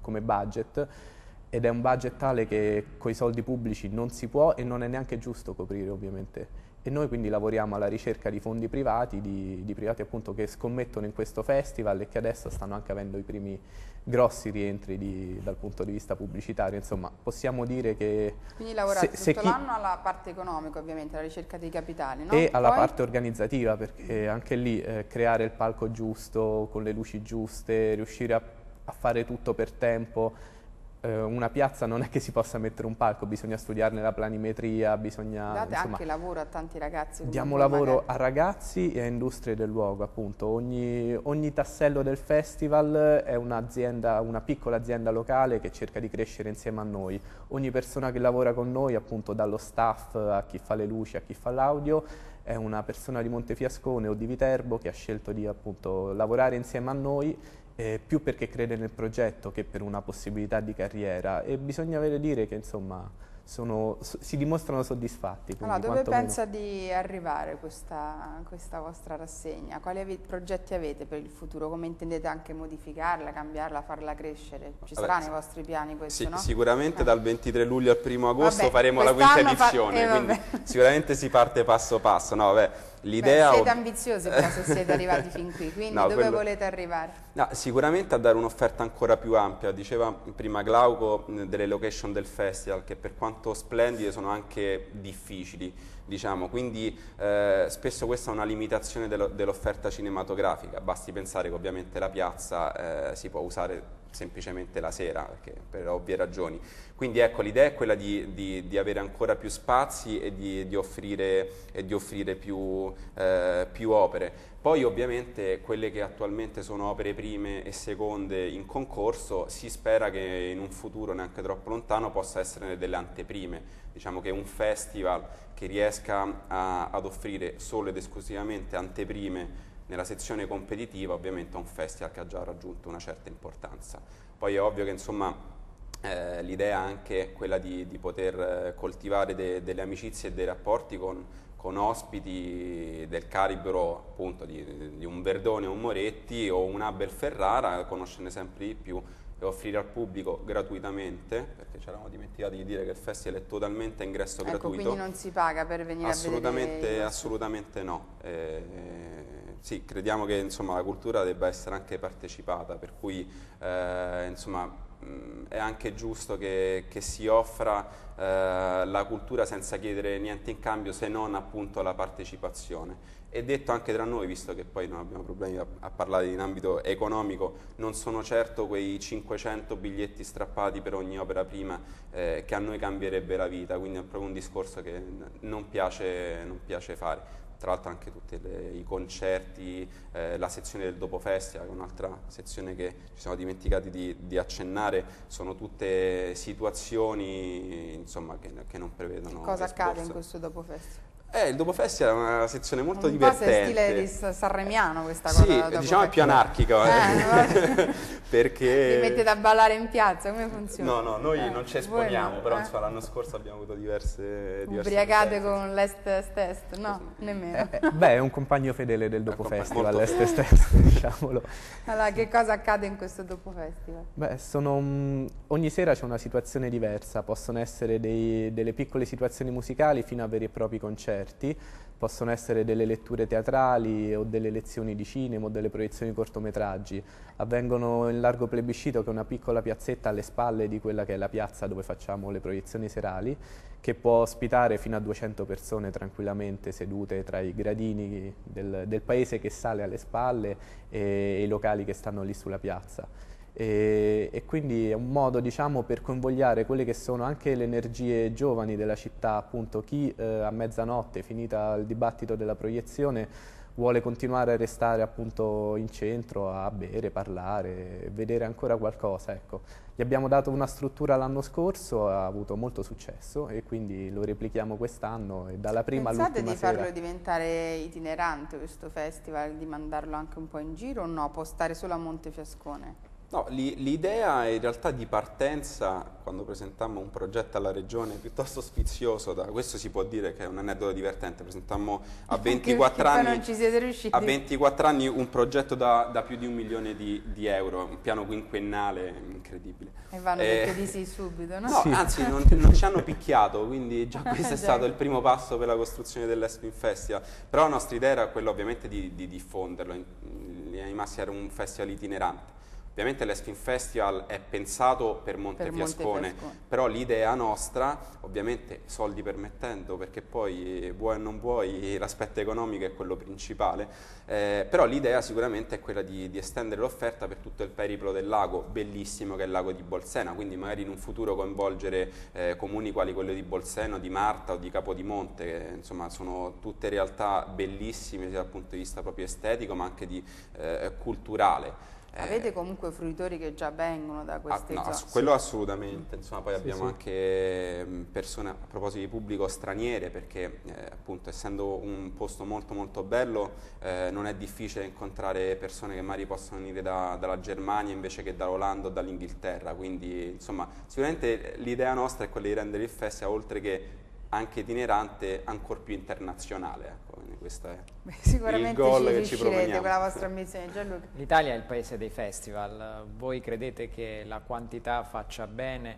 come budget ed è un budget tale che coi soldi pubblici non si può e non è neanche giusto coprire ovviamente. E noi quindi lavoriamo alla ricerca di fondi privati, di, di privati appunto che scommettono in questo festival e che adesso stanno anche avendo i primi grossi rientri di, dal punto di vista pubblicitario. Insomma, possiamo dire che... Quindi lavorate se, tutto l'anno alla parte economica ovviamente, alla ricerca dei capitali, no? E Poi... alla parte organizzativa, perché anche lì eh, creare il palco giusto, con le luci giuste, riuscire a a fare tutto per tempo. Eh, una piazza non è che si possa mettere un palco, bisogna studiarne la planimetria, bisogna... Date insomma, anche lavoro a tanti ragazzi. Diamo lavoro magari. a ragazzi e a industrie del luogo, appunto. Ogni, ogni tassello del festival è un'azienda, una piccola azienda locale che cerca di crescere insieme a noi. Ogni persona che lavora con noi, appunto dallo staff a chi fa le luci, a chi fa l'audio, è una persona di Montefiascone o di Viterbo che ha scelto di appunto lavorare insieme a noi eh, più perché crede nel progetto che per una possibilità di carriera e bisogna avere dire che insomma sono, si dimostrano soddisfatti. Allora, dove pensa di arrivare questa, questa vostra rassegna? Quali ave progetti avete per il futuro? Come intendete anche modificarla, cambiarla, farla crescere? Ci Vabbè, sarà nei vostri piani questo, sì, no? Sicuramente ah. dal 23 luglio al 1 agosto vabbè, faremo la quinta edizione, fa... eh, quindi sicuramente si parte passo passo. No, vabbè, L'idea Beh, siete ambiziosi però se siete arrivati fin qui, quindi no, dove quello... volete arrivare? No, sicuramente a dare un'offerta ancora più ampia, diceva prima Glauco delle location del festival che per quanto splendide sono anche difficili, diciamo, quindi eh, spesso questa è una limitazione dello, dell'offerta cinematografica, basti pensare che ovviamente la piazza eh, si può usare semplicemente la sera, perché, per ovvie ragioni. Quindi ecco, l'idea è quella di, di, di, avere ancora più spazi e di, di offrire, e offrire più, eh, più opere. Poi ovviamente quelle che attualmente sono opere prime e seconde in concorso si spera che in un futuro neanche troppo lontano possa essere delle anteprime, diciamo che un festival che riesca a, ad offrire solo ed esclusivamente anteprime nella sezione competitiva ovviamente è un festival che ha già raggiunto una certa importanza. Poi è ovvio che insomma eh, l'idea anche è quella di, di poter eh, coltivare de, delle amicizie e dei rapporti con, con ospiti del calibro appunto di, di, un Verdone o un Moretti o un Abel Ferrara, conoscerne sempre di più e offrire al pubblico gratuitamente, perché ci eravamo dimenticati di dire che il festival è totalmente a ingresso ecco, gratuito. quindi non si paga per venire assolutamente, a vedere? Assolutamente no. Eh, eh, sì, crediamo che insomma, la cultura debba essere anche partecipata, per cui eh, insomma, mm, è anche giusto che, che si offra eh, la cultura senza chiedere niente in cambio se non appunto la partecipazione. E detto anche tra noi, visto che poi non abbiamo problemi a, a parlare in ambito economico, non sono certo quei 500 biglietti strappati per ogni opera prima eh, che a noi cambierebbe la vita, quindi è proprio un discorso che non piace, non piace fare tra l'altro anche tutti i concerti, eh, la sezione del dopo festival, che è un'altra sezione che ci siamo dimenticati di, di accennare, sono tutte situazioni insomma, che, che, non prevedono... Cosa accade in questo dopo festival? Eh, il Dopo Dopofest era una sezione molto un divertente. Un stile di sanremiano questa cosa. Sì, diciamo è più anarchico. Eh, eh perché... Ti mette da ballare in piazza, come funziona? No, no, noi eh, non ci eh, esponiamo, però eh. l'anno scorso abbiamo avuto diverse... diverse Ubriacate diverse. con l'Est Test, no, Così. Esatto. nemmeno. Eh, beh, è un compagno fedele del Dopo Festival, l'Est Est, diciamolo. Allora, che cosa accade in questo Dopo Festival? Beh, sono, mh, ogni sera c'è una situazione diversa, possono essere dei, delle piccole situazioni musicali fino a veri e propri concerti concerti, possono essere delle letture teatrali o delle lezioni di cinema o delle proiezioni cortometraggi. Avvengono in Largo Plebiscito, che è una piccola piazzetta alle spalle di quella che è la piazza dove facciamo le proiezioni serali, che può ospitare fino a 200 persone tranquillamente sedute tra i gradini del, del paese che sale alle spalle e, e i locali che stanno lì sulla piazza. E, e, quindi è un modo diciamo, per coinvogliare quelle che sono anche le energie giovani della città, appunto chi eh, a mezzanotte, finita il dibattito della proiezione, vuole continuare a restare appunto in centro a bere, parlare, vedere ancora qualcosa. Ecco. Gli abbiamo dato una struttura l'anno scorso, ha avuto molto successo e quindi lo replichiamo quest'anno e dalla prima Pensate all'ultima sera. Pensate di farlo diventare itinerante questo festival, di mandarlo anche un po' in giro o no? Può stare solo a Montefiascone? No, l'idea in realtà di partenza, quando presentammo un progetto alla regione piuttosto sfizioso, da, questo si può dire che è un aneddoto divertente, presentammo a 24, anni, a 24 anni, un progetto da, da, più di un milione di, di, euro, un piano quinquennale incredibile. E vanno eh, detto di sì subito, no? No, sì. anzi non, non, ci hanno picchiato, quindi già questo è stato il primo passo per la costruzione dell'Espin Festival, però la nostra idea era quella ovviamente di, di diffonderlo, in, in linea di massima era un festival itinerante Ovviamente l'Esfin Festival è pensato per Montefiascone, Monte però l'idea nostra, ovviamente soldi permettendo, perché poi eh, vuoi o non vuoi l'aspetto economico è quello principale, eh, però l'idea sicuramente è quella di, di estendere l'offerta per tutto il periplo del lago, bellissimo che è il lago di Bolsena, quindi magari in un futuro coinvolgere eh, comuni quali quello di Bolseno, di Marta o di Capodimonte, che insomma sono tutte realtà bellissime sia dal punto di vista proprio estetico ma anche di, eh, culturale. Eh, Avete comunque fruitori che già vengono da ah, queste ah, no, zone? Quello assolutamente, insomma poi sì, abbiamo sì. anche mm, persone a proposito di pubblico straniere perché eh, appunto essendo un posto molto molto bello eh, non è difficile incontrare persone che magari possono venire da, dalla Germania invece che dall'Olanda o dall'Inghilterra, quindi insomma sicuramente l'idea nostra è quella di rendere il festival oltre che anche itinerante ancora più internazionale. Ecco questo è eh. Beh, il gol che ci proponiamo. con la vostra ambizione Gianluca. L'Italia è il paese dei festival, voi credete che la quantità faccia bene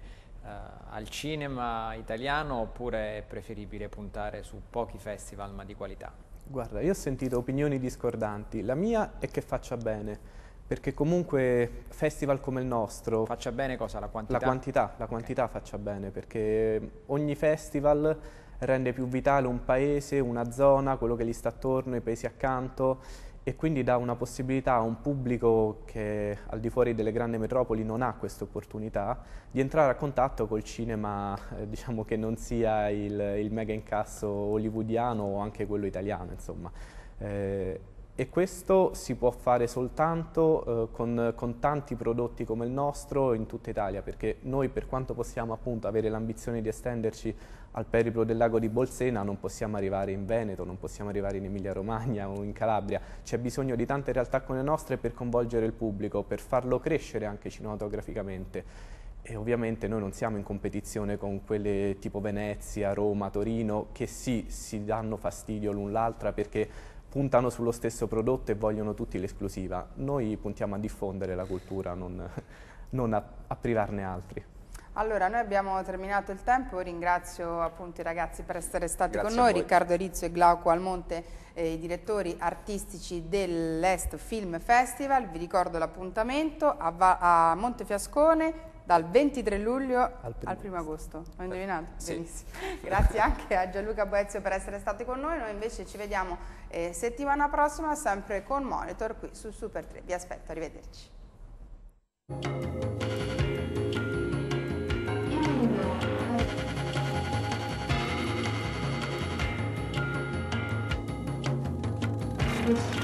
eh, al cinema italiano oppure è preferibile puntare su pochi festival ma di qualità? Guarda, io ho sentito opinioni discordanti, la mia è che faccia bene perché comunque festival come il nostro faccia bene cosa? La quantità? La quantità, la quantità okay. faccia bene perché ogni festival rende più vitale un paese, una zona, quello che gli sta attorno, i paesi accanto e quindi dà una possibilità a un pubblico che al di fuori delle grandi metropoli non ha questa opportunità di entrare a contatto col cinema eh, diciamo che non sia il, il, mega incasso hollywoodiano o anche quello italiano insomma. Eh, e questo si può fare soltanto eh, con, con, tanti prodotti come il nostro in tutta Italia perché noi per quanto possiamo appunto avere l'ambizione di estenderci al periplo del lago di Bolsena non possiamo arrivare in Veneto, non possiamo arrivare in Emilia Romagna o in Calabria, c'è bisogno di tante realtà come le nostre per coinvolgere il pubblico, per farlo crescere anche cinematograficamente e ovviamente noi non siamo in competizione con quelle tipo Venezia, Roma, Torino che sì, si danno fastidio l'un l'altra perché puntano sullo stesso prodotto e vogliono tutti l'esclusiva. Noi puntiamo a diffondere la cultura, non, non a, a, privarne altri. Allora, noi abbiamo terminato il tempo, ringrazio appunto i ragazzi per essere stati Grazie con noi, Riccardo Rizzo e Glauco Almonte, eh, i direttori artistici dell'Est Film Festival, vi ricordo l'appuntamento a, a Montefiascone dal 23 luglio al 1 agosto. Ho indovinato? Sì. Benissimo. Grazie anche a Gianluca Boezio per essere stati con noi. Noi invece ci vediamo eh, settimana prossima sempre con Monitor qui su Super 3. Vi aspetto, arrivederci. Thank you.